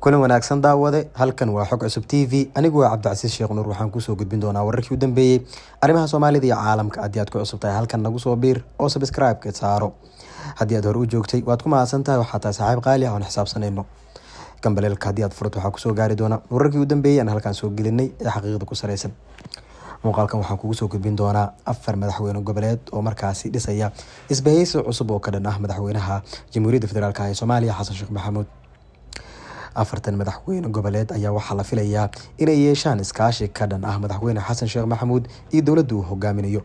kulan wanaagsan daawade halkan waa xog cusub t v anigu waa cabdicasiis sheekh nuur waxaan kusoo gudbin doonaa wararkii u dambeeyey arrimaha soomaalida iyo caalamka haddii aad ku cusub tahay halkan nagu soo biir oo sabscribe saaro haddii aad hore u joogtay waad ku mahadsan tahay waxaa tahay saxiib qaali ah oon xisaabsanayno gambaleelka haddii aad furat waxaa kusoo gaari doona wararkii u dambeeyey aan halkaan soo gelinay ee xaqiiqda ku sareysan muuqaalkan waxaan kugu soo gudbin doonaa afar madaxweyne goboleed oo markaasi dhisaya isbahaysi cusub oo ka dhan ah madaxweynaha jamhuuriyadda federaalk ee soomaaliya xasan sheekh maxamuud afartan madaxweyne goboleed ayaa waxaa la filayaa inay yeeshaan iskaashi ka dhan ah madaxweyne xasan sheekh maxamuud iyo dowladda uu hogaaminayo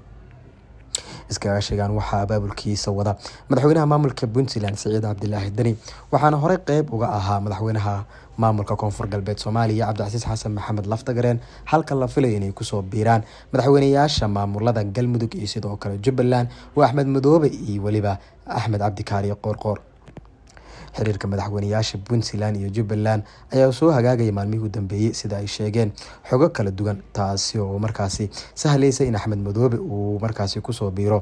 iskaashigan waxaa abaabulkiisa wada madaxweynaha maamulka puntland saciid cabdilaahi deni waxaana horey qeyb uga ahaa madaxweynaha maamulka koonfur galbeed soomaaliya cabdicasiis xasan maxamed laftagareen halka la filayo inay kusoo biiraan madaxweyneyaasha maamulada galmudug iyo sidoo kale jubbaland waa axmed madoobe iyo weliba axmed cabdikaariyo qoorqoor xiriirka madaxweynayaasha puntland iyo jubbaland ayaa soo hagaagaya maalmihii u dambeeyey sida ay sheegeen xogo kala duwan taasi oo markaasi sahlaysa in axmed madoobe uu markaasi kusoo biiro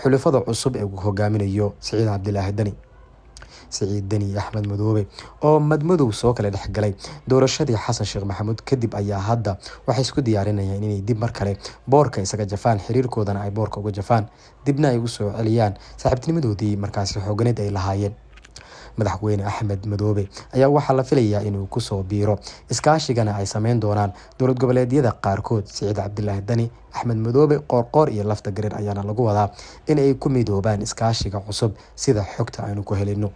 xulafada cusub ee uu hogaaminayo siciid cabdilaahi dani siciid deni axmed madoobe oo madmadow soo kale dhexgalay doorashadii xasan sheekh maxamuud kadib ayaa hadda waxay isku diyaarinayaan inay dib mar kale boorka isaga jafaan xiriirkoodana ay boorka uga jafaan dibna ay ugu soo celiyaan saaxiibtinimadoodii markaasi xooganeed ay lahaayeen madaxweyne axmed madoobe ayaa waxaa la filayaa inuu kusoo biiro iskaashigana ay sameyn doonaan dowlad goboleedyada qaarkood siciid cabdilaahi dani axmed madoobe qoorqoor iyo lafta gareer ayaana lagu wadaa in ay ku midoobaan iskaashiga cusub sida xogta aynu ku helino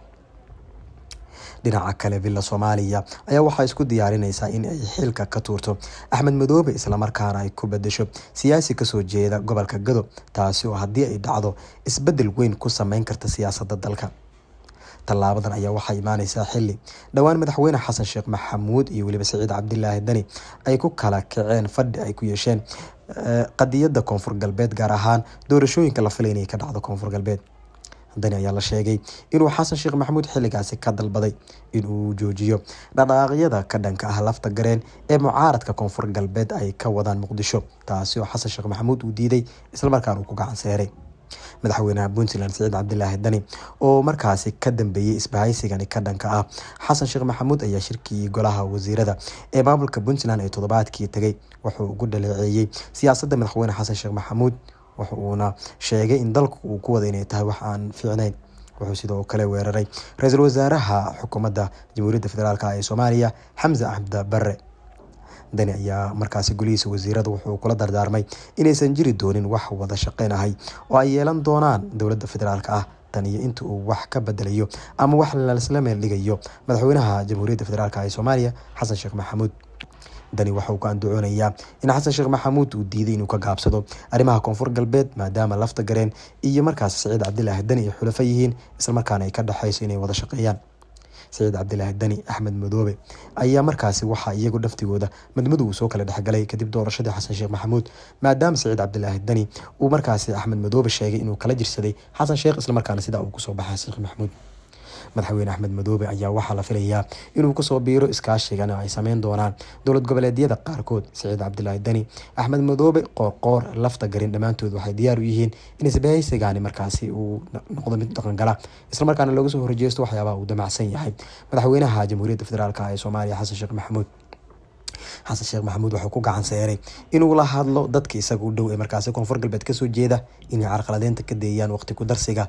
dhinaca kale villa soomaaliya ayaa waxaa isku diyaarinaysaa in ay xilka ka tuurto axmed madoobe islamarkaana ay ku bedesho siyaasi kasoo jeeda gobolka gado taasi oo haddii ay dhacdo isbeddel weyn ku sameyn karta siyaasadda dalka tallaabadan ayaa waxaa imaaneysaa xili dhowaan madaxweyne xasan sheekh maxamuud iyo weliba saciid cabdilaahi dani ay ku kala kaceen fadhi ay ku yeesheen eh, qadiyadda koonfur galbeed gaar ahaan doorashooyinka la filay inay ka dhacdo koonfur galbeed dani ayaa la sheegay inuu xasan sheekh maxamuud xilligaasi ka dalbaday inuu joojiyo dhadhaaqyada ka dhanka ah lafta gareen ee mucaaradka koonfur galbeed ay ka wadaan muqdisho taasi oo xasan sheekh maxamuud uu diiday islamarkaan uu ku gacan seeray madaxweynaha puntland saciid cabdilaahi dani oo markaasi ka dambeeyey isbahaysigani ka dhanka ah xasan sheekh maxamuud ayaa shirkii golaha wasiirada ee maamulka puntland ee toddobaadkii tegay wuxuu ugu dhaleeceeyey siyaasadda madaxweyne xasan sheekh maxamuud wax uuna sheegay in dalku uu ku wada inay tahay wax aan fiicnayn wuxuu sidoo kale weeraray ra-iisul wasaaraha xukuumadda jamhuuriyadda federaalk ee soomaaliya xamse axmda bare dani ayaa markaasi golihiisa wasiirada wuxuu kula dardaarmay inaysan jiri doonin wax wada shaqeyn ahay oo ay yeelan doonaan dowladda federaalka ah tan iyo inta uu wax ka bedelayo ama wax lasla dhigayo madaxweynaha jamhuuriyadda federaalka ee soomaaliya xasan sheekh maxamuud dani waxa uu ka andacoonayaa in xasan sheekh maxamuud uu diiday inuu ka gaabsado arrimaha koonfur galbeed maadaama lafta gareen iyo markaas saciid cabdilaahi dani ay xulafo yihiin islamarkaana ay ka dhexayso inay wada shaqeeyaan saciid cabdilaahi dani axmed madoobe ayaa markaasi waxaa iyagu dhaftigooda madmadu uu soo kala dhexgalay kadib doorashadii xasan sheekh maxamuud maadaama saciid cabdilaahi dani uu markaasi axmed madoobe sheegay inuu kala jirsaday xasan sheekh islamarkaana sidaa uu kusoo baxay xasan sheekh maxamuud madaxweyne axmed madoobe ayaa waxaa la filayaa inuu kusoo biiro iskaashigan iskaashigana ay sameyn doonaan dowlad goboleedyada qaarkood saciid cabdilaahi deni axmed madoobe qoorqoor lafta garin dhammaantood waxay diyaar u yihiin in isbahaysigaani markaasi uu noqdo mid dhaqangala islamarkaana looga soo horjeesto waxyaabaha uu damacsan yahay madaxweynaha jamhuuriyadda federaalk ee soomaaliya xasan sheekh maxamuud xasan sheekh maxamuud wuxuu ku gacan seeray inuu la hadlo dadka isaga u dhow ee markaas koonfur galbeed kasoo jeeda inay carqaladeynta ka deeyaan waqti ku darsiga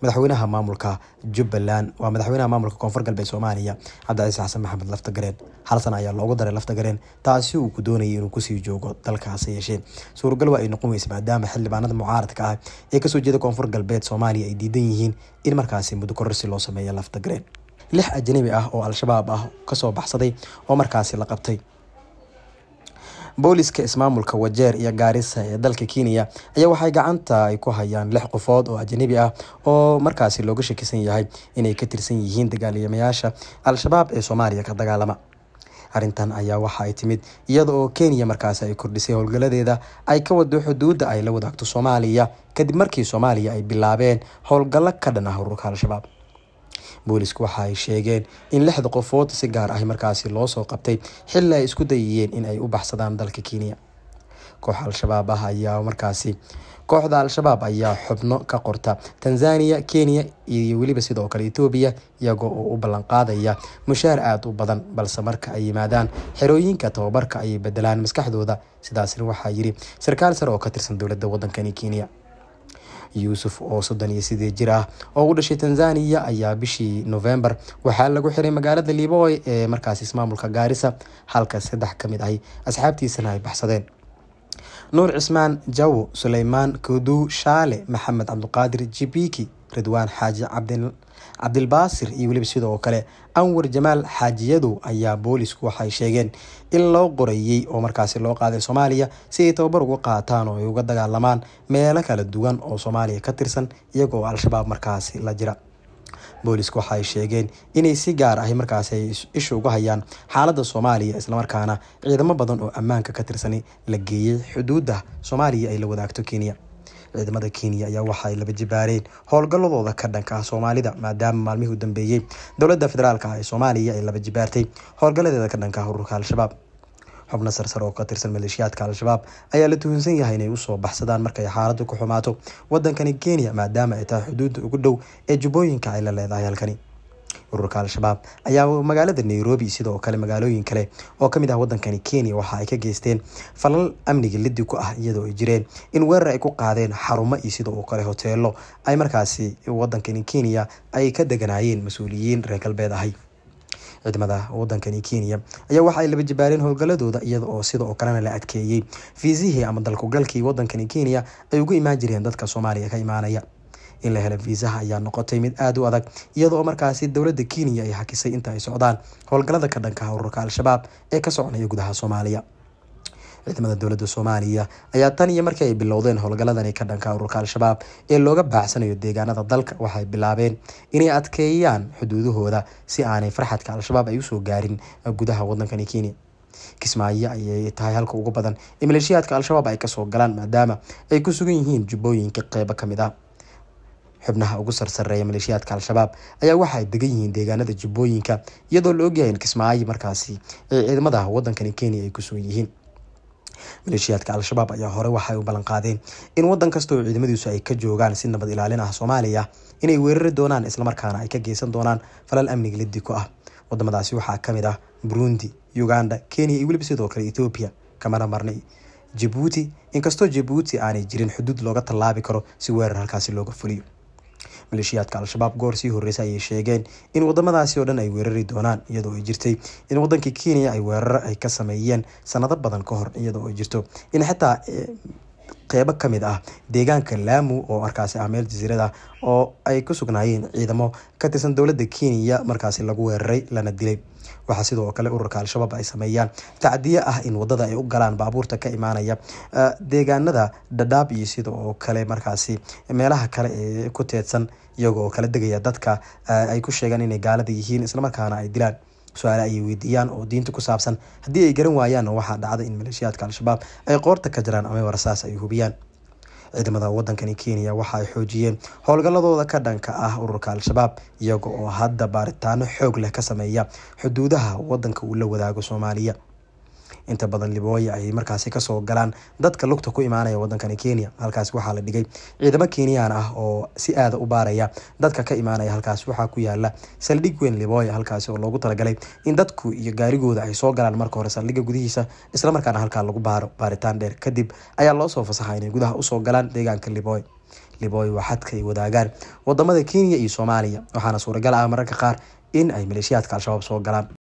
madaxweynaha maamulka jubbaland waa madaxweynaha maamulka koonfur galbeed soomaaliya cabdicaiis xasan maxamed laftagareen hal sana ayaa loogu daray laftagareen taasi uu ku doonayay inuu kusii joogo dalkaasi yeeshee suuragal waa ay noqon weysa maadaama xildhibaanada mucaaradka ah ee kasoo jeeda koonfur galbeed soomaaliya ay diidan yihiin in markaasi muddo kororsi loo sameeya laftagareen lix ajnabi ah oo al-shabaab ah kasoo baxsaday oo markaasi la qabtay booliska ismaamulka wajeer iyo gaarisa ee dalka kenya ayaa waxay gacanta ay ku hayaan lix qofood oo ajanabi ah oo markaasi looga shakisan yahay inay ka tirsan yihiin dagaalamayaasha al-shabaab ee soomaaliya ka dagaalama arintan ayaa waxa ay timid iyada oo kenya markaasi ay kordhisay howlgaladeeda ay ka wado xuduudda ay la wadaagto soomaaliya kadib markii soomaaliya ay bilaabeen howlgallo ka dhan ah ururka al-shabaab boolisku waxa ay sheegeen in lixda qofood si gaar ah markaasi loosoo qabtay xilli ay isku dayayeen in ay u baxsadaan dalka kenya koox al-shabaab ah ayaa markaasi kooxda al-shabaab ayaa xubno ka qorta tanzania kenya iyo weliba sidoo kale ethoobiya iyagoo oo u ballanqaadaya mushaar aada u badan balse marka ay yimaadaan xerooyinka tababarka ayay bedelaan maskaxdooda sidaasina waxaa yidhi sarkaal sare oo ka tirsan dowladda waddankani kenya yuusuf oo soddon iyo sidii jir ah oo u dhashay tanzaniya ayaa bishii novembar waxaa lagu xiray magaalada liboy ee markaas ismaamulka gaarisa halka saddex ka mid ahi asxaabtiisana ay baxsadeen nuur cismaan jawo suleymaan kodu shaale maxamed cabduqaadir jibiki ridwaan xaaji cabdilbaasir iyo weliba sidoo kale anwar jamaal xaajiyadow ayaa boolisku waxay sheegeen in loo qoreeyey oo markaasi loo qaaday soomaaliya si ay tababar uga qaataan oo ay uga dagaalamaan meelo kala duwan oo soomaaliya ka tirsan iyagoo al-shabaab markaasi la jira boolisku waxa sheegeen inay si gaar ahi markaasi ay isha uga hayaan xaalada soomaaliya islamarkaana ciidamo badan oo ammaanka ka tirsani la geeyey xuduudda soomaaliya ay la wadaagto kenya ciidamada kenya ayaa waxa ay laba jibaareen howlgalladooda ka dhanka ah soomaalida maadaama maalmihii u dambeeyey dowladda federaalka ah ee soomaaliya ay laba jibaartay howlgalladeeda ka dhanka ah ururka al-shabaab xubno sarsar oo ka tirsan maleeshiyaadka al-shabaab ayaa la tuhunsan yahay inay usoo baxsadaan markay xaaladdu ku xumaato waddankani kenya maadaama ay tahay xuduudda ugu dhow ee jubbooyinka ay la leedahay halkani ururka al-shabaab ayaa magaalada nairobi sidoo kale magaalooyin kale oo kamid ah wadankani kenya waxa ay ka geysteen falal amniga lidi ku ah iyadoo ay jireen in weerar ay ku qaadeen xarumo iyo sidoo kale hoteelo ay markaasi wadankani kenya ay ka deganaayeen mas-uuliyiin reer galbeed ahay ciidamada wadankani kenya ayaa waxa ay labajabaareen jibaareen howlgaladooda iyada oo sida oo kalena la adkeeyey fiisihii ama dalkugalkii wadankani kenya ay ugu imaan jireen dadka soomaaliya ka imaanaya in la helo viisaha ayaa noqotay mid aada u adag iyadoo markaasi dowladda kenya ay hakisay inta ay socdaan howlgallada ka dhankaha ururka al-shabaab ee ka soconaya gudaha soomaaliya ciidamada dowladda soomaaliya ayaa tan iyo markii ay bilowdeen howlgaladani ka dhanka ururka al-shabaab ee looga baacsanayo deegaanada dalka waxay bilaabeen inay adkeeyaan xuduudahooda si aanay farxadka al-shabaab ay usoo gaarin gudaha wadankani kenya kismaayo ayay tahay halka ugu badan ee maleeshiyaadka al-shabaab ay kasoo galaan maadaama ay ku sugan yihiin jubbooyinka qeybo ka mid ah xubnaha ugu sarsareeya maleeshiyaadka al-shabaab ayaa waxa ay degan yihiin deegaanada jubbooyinka iyadoo la ogyahay in kismaayi markaasi ay ciidamada wadankani kenya ay kusugan yihiin maleeshiyaadka al-shabaab ayaa hore waxa u ballan in waddan kastoo ciidamadiisu ay ka joogaan si nabad ilaalin ah soomaaliya inay weerari doonaan islamarkaana ay ka geysan doonaan falal amniga lidiko ah wadamadaasi waxaa ka mid ah burundi uganda kenya iyo weliba sidoo kale ethoobiya kamana marnay jabuuti inkastoo jabuuti aanay jirin xuduud looga tallaabi karo si weerar halkaasi looga fuliyo maleeshiyaadka al-shabaab goor sii horreysa ayay sheegeen in waddamadaasi oo dhan ay weerari doonaan iyadoo ay jirtay in waddanka kenya ay weeraro ay ka sameeyeen sanado badan ka hor iyadoo ay jirto in xataa eh, qeybo ka mid ah deegaanka laamu oo markaasi ah meel jasiirada oo ay ku sugnaayeen ciidamo ka tirsan dowladda kenya markaasi lagu weeraray lana dilay waxaa sidoo kale ururka al-shabaab ay sameeyaan tacdiye ah in wadada ay u galaan baabuurta ka imaanaya e, deegaanada dhadhaab iyo sida kale markaasi meelaha kale ee ku teedsan iyago kala degaya dadka e, ay ku sheegaan inay gaalada yihiin islamarkaana ay dilaan su-aale ayay weydiiyaan oo diinta ku saabsan haddii ay garan waayaan waxaa dhacda in maleeshiyaadka al-shabaab ay qoorta ka jiraan amaba rasaas ay hubiyaan ciidamada waddankani kenya waxa ay xoojiyeen howlgaladooda ka dhanka ah ururka al-shabaab iyaga oo hadda baaritaano xoog leh ka sameeya xuduudaha wadanka uu la wadaago soomaaliya inta badan libooya ayay markaasi kasoo galaan dadka lugta ku imaanaya wadankan kenya halkaas waxaa la dhigay ciidamo kenyaan ah oo si aada u baaraya dadka ka imaanaya halkaas waxaa ku yaala saldhig weyn libooya halkaas oo loogu talagalay in dadku iyo gaarigooda ay soo galaan marka hore saldhiga gudihiisa islamarkaana halkaa lagu baaro baaritaan dheer kadib ayaa loosoo fasaxa inay gudaha usoo galaan deegaanka libooya libooya waa xadka ay wadaagaan wadamada kenya iyo soomaaliya waxaana suuragal ah mararka qaar in ay maleeshiyaadka al-shabaab soo galaan